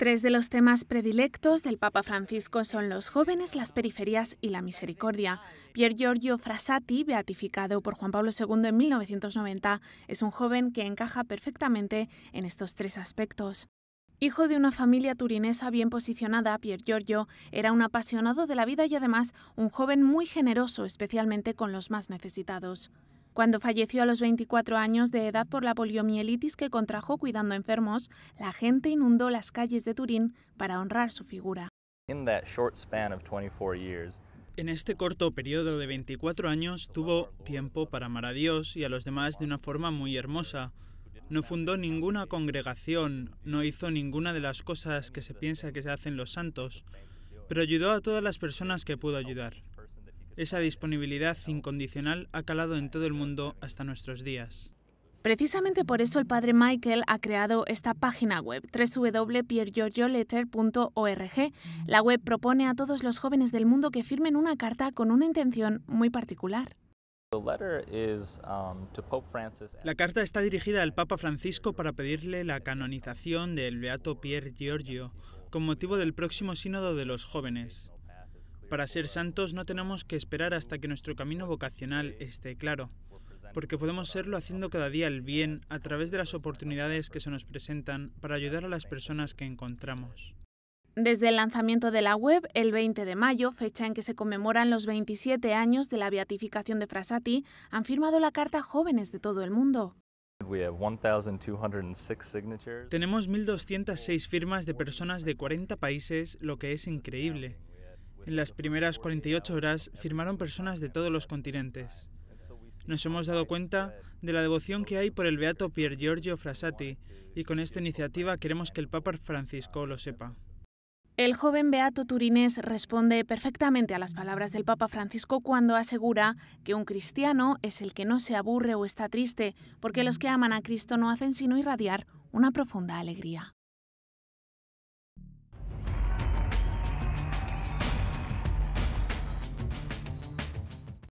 Tres de los temas predilectos del Papa Francisco son los jóvenes, las periferias y la misericordia. Pier Giorgio Frassati, beatificado por Juan Pablo II en 1990, es un joven que encaja perfectamente en estos tres aspectos. Hijo de una familia turinesa bien posicionada, Pier Giorgio era un apasionado de la vida y además un joven muy generoso, especialmente con los más necesitados. Cuando falleció a los 24 años de edad por la poliomielitis que contrajo cuidando enfermos, la gente inundó las calles de Turín para honrar su figura. En este corto periodo de 24 años tuvo tiempo para amar a Dios y a los demás de una forma muy hermosa. No fundó ninguna congregación, no hizo ninguna de las cosas que se piensa que se hacen los santos, pero ayudó a todas las personas que pudo ayudar. Esa disponibilidad incondicional ha calado en todo el mundo hasta nuestros días. Precisamente por eso el padre Michael ha creado esta página web www.piergiorgioletter.org. La web propone a todos los jóvenes del mundo que firmen una carta con una intención muy particular. Um, la carta está dirigida al Papa Francisco para pedirle la canonización del beato Pier Giorgio con motivo del próximo sínodo de los jóvenes. Para ser santos no tenemos que esperar hasta que nuestro camino vocacional esté claro, porque podemos serlo haciendo cada día el bien a través de las oportunidades que se nos presentan para ayudar a las personas que encontramos. Desde el lanzamiento de la web el 20 de mayo, fecha en que se conmemoran los 27 años de la beatificación de Frasati, han firmado la carta jóvenes de todo el mundo. Tenemos 1.206 firmas de personas de 40 países, lo que es increíble. En las primeras 48 horas firmaron personas de todos los continentes. Nos hemos dado cuenta de la devoción que hay por el beato Pier Giorgio Frassati y con esta iniciativa queremos que el Papa Francisco lo sepa. El joven beato turinés responde perfectamente a las palabras del Papa Francisco cuando asegura que un cristiano es el que no se aburre o está triste, porque los que aman a Cristo no hacen sino irradiar una profunda alegría.